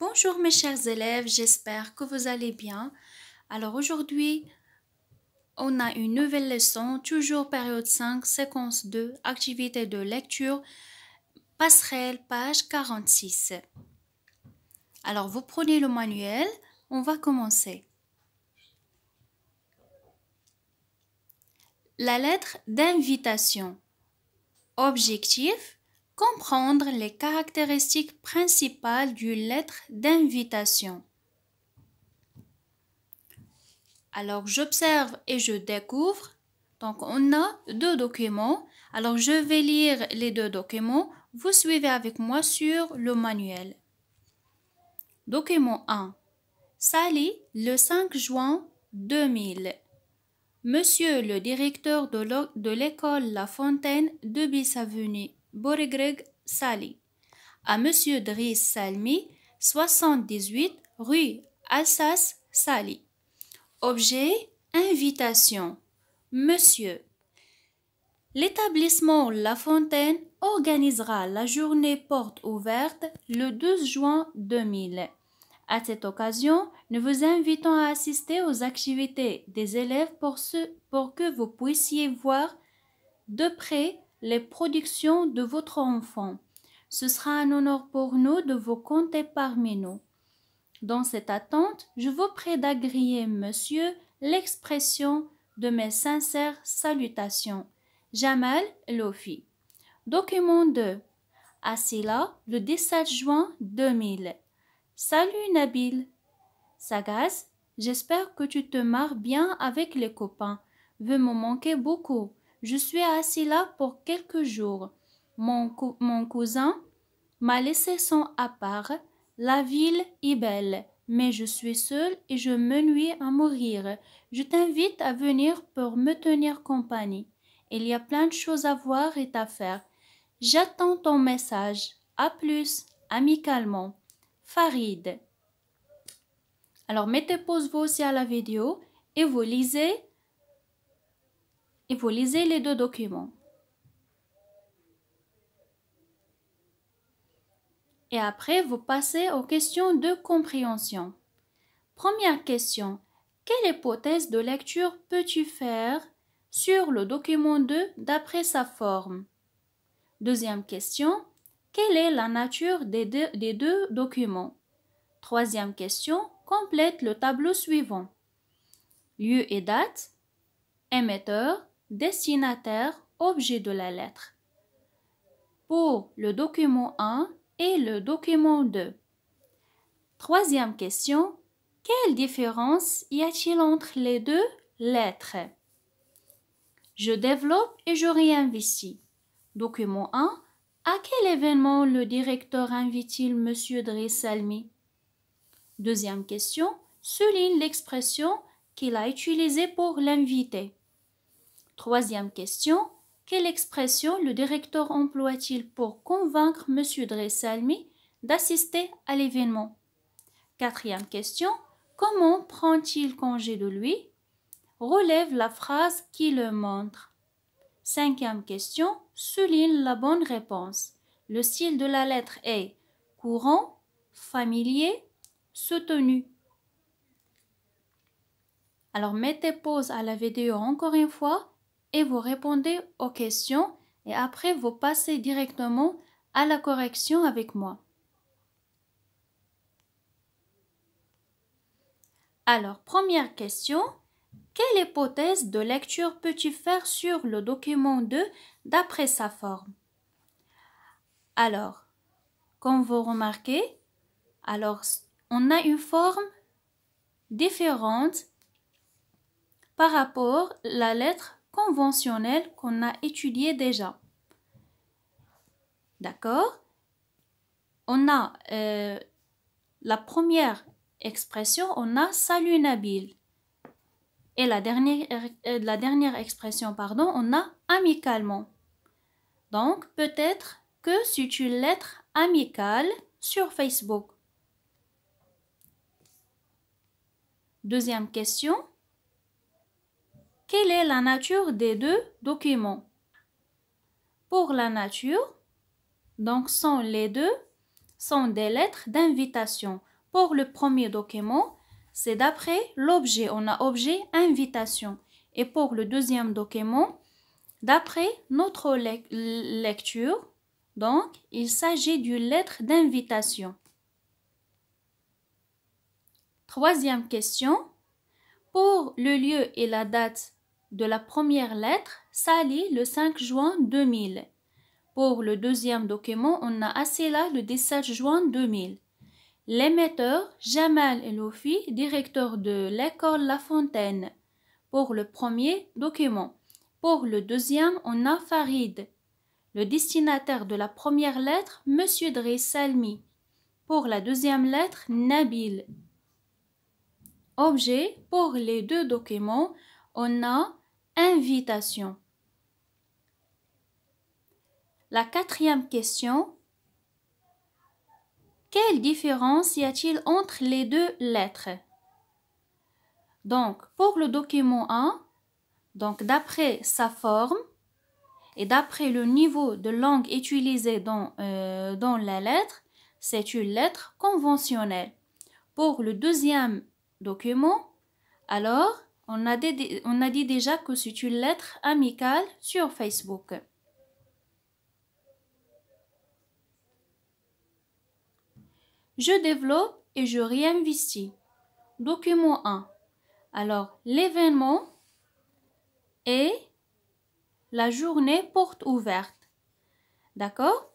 Bonjour mes chers élèves, j'espère que vous allez bien. Alors aujourd'hui, on a une nouvelle leçon, toujours période 5, séquence 2, activité de lecture, passerelle, page 46. Alors vous prenez le manuel, on va commencer. La lettre d'invitation. Objectif, comprendre les caractéristiques principales du lettre d'invitation. Alors j'observe et je découvre. Donc on a deux documents. Alors je vais lire les deux documents. Vous suivez avec moi sur le manuel. Document 1. Sali le 5 juin 2000. Monsieur le directeur de l'école La Fontaine de Bissavenue Boregreg Sali. À Monsieur Driss Salmi, 78 rue Alsace Sali. Objet Invitation. Monsieur. L'établissement La Fontaine organisera la journée porte ouverte le 12 juin 2000. À cette occasion, nous vous invitons à assister aux activités des élèves pour que vous puissiez voir de près les productions de votre enfant. Ce sera un honneur pour nous de vous compter parmi nous. Dans cette attente, je vous prie d'agréer, monsieur, l'expression de mes sincères salutations. Jamal Lofi. Document 2. Assila, le 17 juin 2000. Salut Nabil. Sagaz, j'espère que tu te marres bien avec les copains. Veux me manquer beaucoup je suis assis là pour quelques jours. Mon, cousin m'a laissé son appart. La ville est belle, mais je suis seul et je me nuis à mourir. Je t'invite à venir pour me tenir compagnie. Il y a plein de choses à voir et à faire. J'attends ton message. À plus, amicalement. Farid. Alors mettez pause vous aussi à la vidéo et vous lisez et vous lisez les deux documents. Et après, vous passez aux questions de compréhension. Première question. Quelle hypothèse de lecture peux-tu faire sur le document 2 d'après sa forme Deuxième question. Quelle est la nature des deux, des deux documents Troisième question. Complète le tableau suivant. Lieu et date, émetteur, destinataire, objet de la lettre. Pour le document 1 et le document 2. Troisième question, quelle différence y a-t-il entre les deux lettres Je développe et je réinvestis. Document 1. À quel événement le directeur invite-t-il M. Dressalmi Deuxième question. Souligne l'expression qu'il a utilisée pour l'inviter. Troisième question. Quelle expression le directeur emploie-t-il pour convaincre M. Dressalmi d'assister à l'événement Quatrième question. Comment prend-il congé de lui Relève la phrase qui le montre. Cinquième question. Souligne la bonne réponse. Le style de la lettre est courant, familier, soutenu. Alors mettez pause à la vidéo encore une fois et vous répondez aux questions et après vous passez directement à la correction avec moi. Alors, première question, quelle hypothèse de lecture peux-tu faire sur le document 2 d'après sa forme Alors, comme vous remarquez, alors on a une forme différente par rapport à la lettre conventionnel qu'on a étudié déjà. D'accord On a euh, la première expression, on a salut Nabil. Et la dernière, euh, la dernière expression, pardon, on a amicalement. Donc, peut-être que c'est une lettre amicale sur Facebook. Deuxième question, quelle est la nature des deux documents Pour la nature, donc sont les deux, sont des lettres d'invitation. Pour le premier document, c'est d'après l'objet. On a objet invitation. Et pour le deuxième document, d'après notre lecture, donc il s'agit d'une lettre d'invitation. Troisième question. Pour le lieu et la date de la première lettre Sali, le 5 juin 2000. Pour le deuxième document, on a Assela le 17 juin 2000. L'émetteur, Jamal Eloufi, directeur de l'école La Fontaine. Pour le premier document. Pour le deuxième, on a Farid. Le destinataire de la première lettre, Monsieur Salmi. Pour la deuxième lettre, Nabil. Objet, pour les deux documents, on a invitation. La quatrième question. Quelle différence y a-t-il entre les deux lettres Donc, pour le document 1, donc d'après sa forme et d'après le niveau de langue utilisé dans, euh, dans la lettre, c'est une lettre conventionnelle. Pour le deuxième document, alors on a, dit, déjà que c'est une lettre amicale sur Facebook. Je développe et je réinvestis. Document 1. Alors, l'événement est la journée porte ouverte. D'accord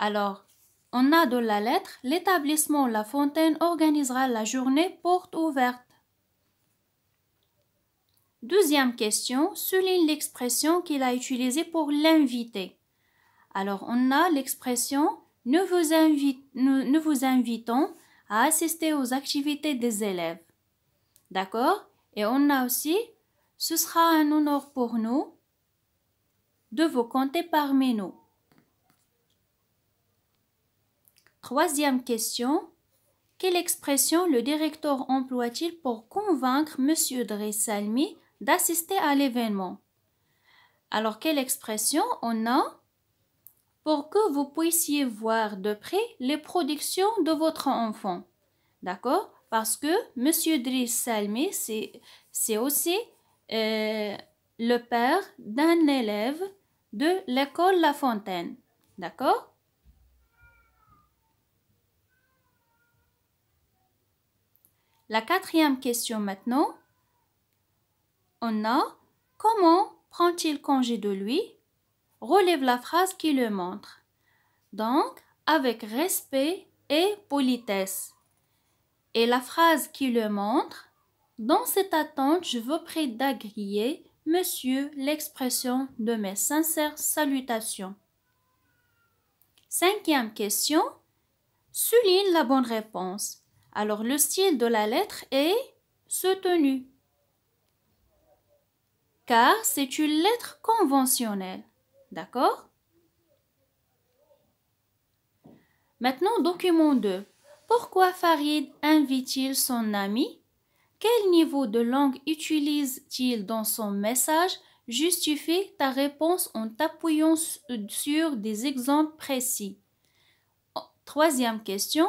Alors, on a dans la lettre, l'établissement La Fontaine organisera la journée porte ouverte. Deuxième question, souligne l'expression qu'il a utilisée pour l'inviter. Alors, on a l'expression nous vous, invitons à assister aux activités des élèves. D'accord Et on a aussi ce sera un honneur pour nous de vous compter parmi nous. Troisième question. Quelle expression le directeur emploie-t-il pour convaincre M. Dressalmi d'assister à l'événement. Alors, quelle expression on a pour que vous puissiez voir de près les productions de votre enfant D'accord Parce que M. Driss Salmi, c'est aussi euh, le père d'un élève de l'école La Fontaine. D'accord La quatrième question maintenant. On a « comment prend-il congé de lui Relève la phrase qui le montre. Donc, avec respect et politesse. Et la phrase qui le montre Dans cette attente, je vous prie monsieur, l'expression de mes sincères salutations. Cinquième question Souligne la bonne réponse. Alors, le style de la lettre est soutenu car c'est une lettre conventionnelle. D'accord Maintenant, document 2. Pourquoi Farid invite-t-il son ami Quel niveau de langue utilise-t-il dans son message Justifie ta réponse en t'appuyant sur des exemples précis. Troisième question.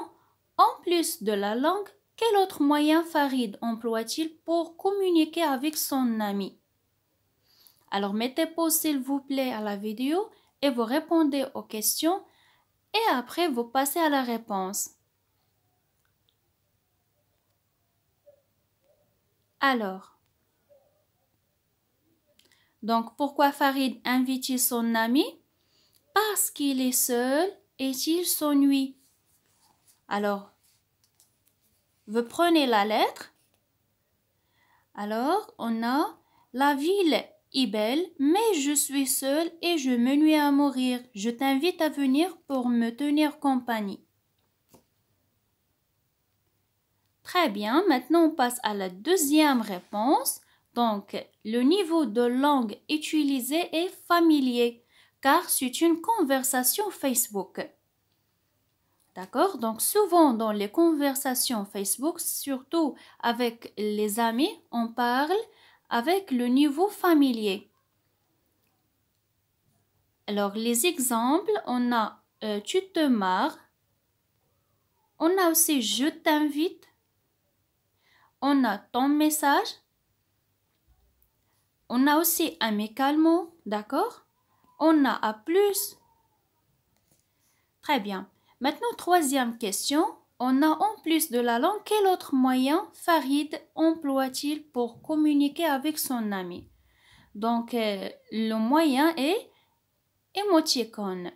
En plus de la langue, quel autre moyen Farid emploie-t-il pour communiquer avec son ami alors mettez pause s'il vous plaît à la vidéo et vous répondez aux questions et après vous passez à la réponse. Alors, donc pourquoi Farid invite-t-il son ami Parce qu'il est seul et il s'ennuie. Alors, vous prenez la lettre. Alors, on a la ville est mais je suis seule et je me nuis à mourir. Je t'invite à venir pour me tenir compagnie. Très bien, maintenant on passe à la deuxième réponse. Donc, le niveau de langue utilisée est familier, car c'est une conversation Facebook. D'accord Donc souvent dans les conversations Facebook, surtout avec les amis, on parle avec le niveau familier. Alors, les exemples, on a euh, tu te marres, on a aussi je t'invite, on a ton message, on a aussi amicalement, d'accord On a à plus. Très bien. Maintenant, troisième question. On a en plus de la langue quel autre moyen Farid emploie-t-il pour communiquer avec son ami Donc euh, le moyen est émoticône.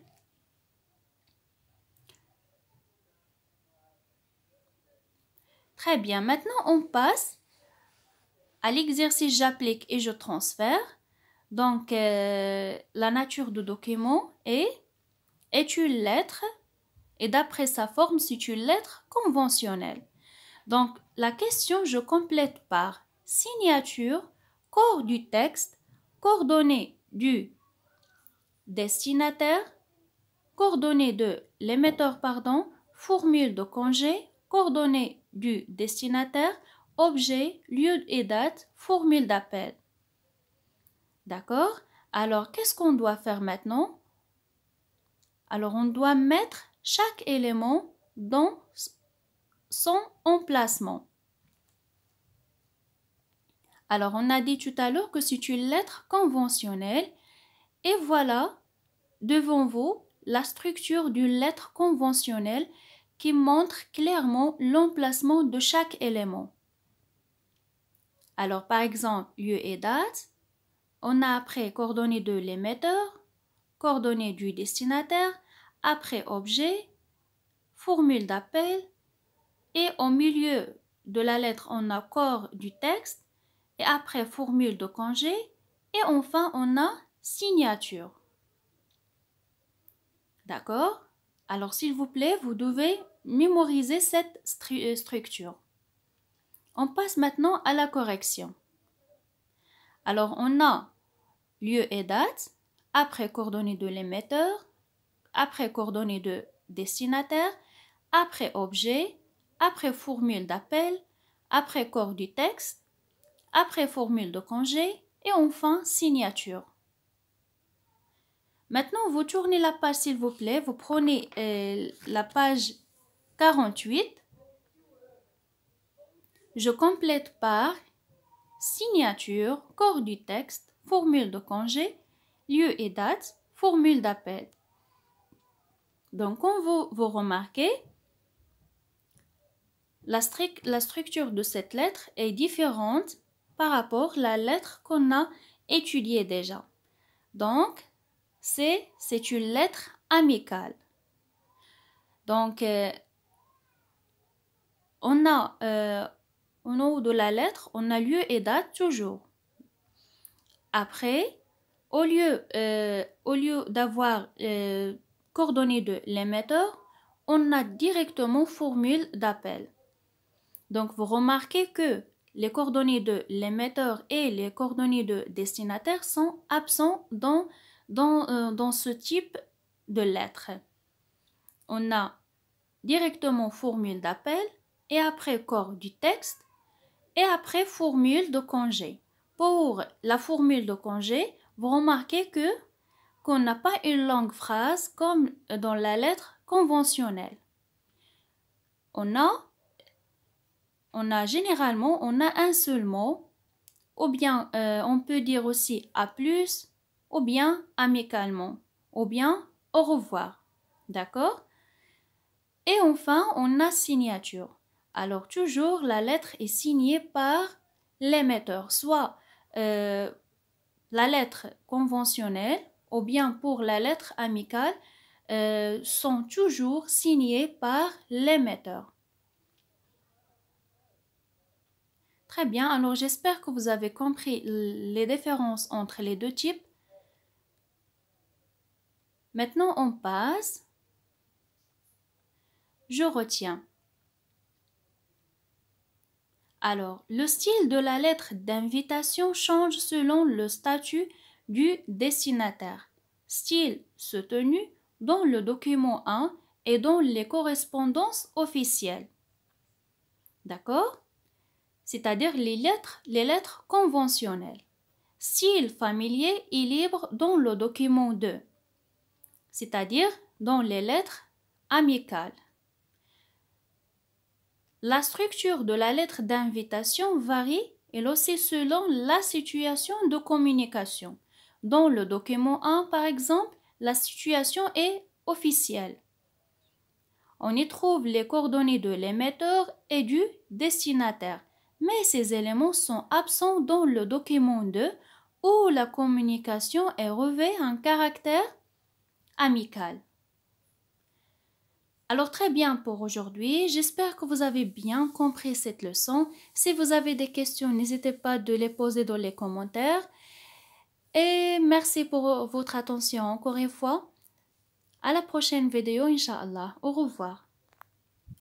Très bien, maintenant on passe à l'exercice j'applique et je transfère. Donc euh, la nature du document est est une lettre et d'après sa forme c'est une lettre conventionnelle. Donc la question je complète par signature, corps du texte, coordonnées du destinataire, coordonnées de l'émetteur pardon, formule de congé, coordonnées du destinataire, objet, lieu et date, formule d'appel. D'accord Alors qu'est-ce qu'on doit faire maintenant Alors on doit mettre chaque élément dans son emplacement. Alors, on a dit tout à l'heure que c'est une lettre conventionnelle et voilà devant vous la structure d'une lettre conventionnelle qui montre clairement l'emplacement de chaque élément. Alors, par exemple, lieu et date, on a après coordonnées de l'émetteur, coordonnées du destinataire, après objet, formule d'appel et au milieu de la lettre on a corps du texte et après formule de congé et enfin on a signature. D'accord Alors s'il vous plaît, vous devez mémoriser cette euh, structure. On passe maintenant à la correction. Alors on a lieu et date, après coordonnées de l'émetteur, après coordonnées de destinataire, après objet, après formule d'appel, après corps du texte, après formule de congé et enfin signature. Maintenant, vous tournez la page s'il vous plaît, vous prenez euh, la page 48. Je complète par signature, corps du texte, formule de congé, lieu et date, formule d'appel. Donc, comme vous, remarquez, la, la, structure de cette lettre est différente par rapport à la lettre qu'on a étudiée déjà. Donc, c'est une lettre amicale. Donc, euh, on a euh, au nom de la lettre, on a lieu et date toujours. Après, au lieu, euh, au lieu d'avoir coordonnées de l'émetteur, on a directement formule d'appel. Donc vous remarquez que les coordonnées de l'émetteur et les coordonnées de destinataire sont absents dans, dans, euh, dans ce type de lettre. On a directement formule d'appel et après corps du texte et après formule de congé. Pour la formule de congé, vous remarquez que qu'on n'a pas une longue phrase comme dans la lettre conventionnelle. On a, on a généralement, on a un seul mot, ou bien euh, on peut dire aussi à plus, ou bien amicalement, ou bien au revoir. D'accord Et enfin, on a signature. Alors toujours, la lettre est signée par l'émetteur, soit euh, la lettre conventionnelle, ou bien pour la lettre amicale euh, sont toujours signés par l'émetteur. Très bien, alors j'espère que vous avez compris les différences entre les deux types. Maintenant, on passe. Je retiens. Alors, le style de la lettre d'invitation change selon le statut du destinataire, style soutenu dans le document 1 et dans les correspondances officielles. D'accord C'est-à-dire les lettres, les lettres conventionnelles. Style familier et libre dans le document 2, c'est-à-dire dans les lettres amicales. La structure de la lettre d'invitation varie et aussi selon la situation de communication. Dans le document 1, par exemple, la situation est officielle. On y trouve les coordonnées de l'émetteur et du destinataire, mais ces éléments sont absents dans le document 2 où la communication est revêt un caractère amical. Alors très bien pour aujourd'hui, j'espère que vous avez bien compris cette leçon. Si vous avez des questions, n'hésitez pas de les poser dans les commentaires. Et merci pour euh, votre attention encore une fois. À la prochaine vidéo, Inch'Allah. Au revoir.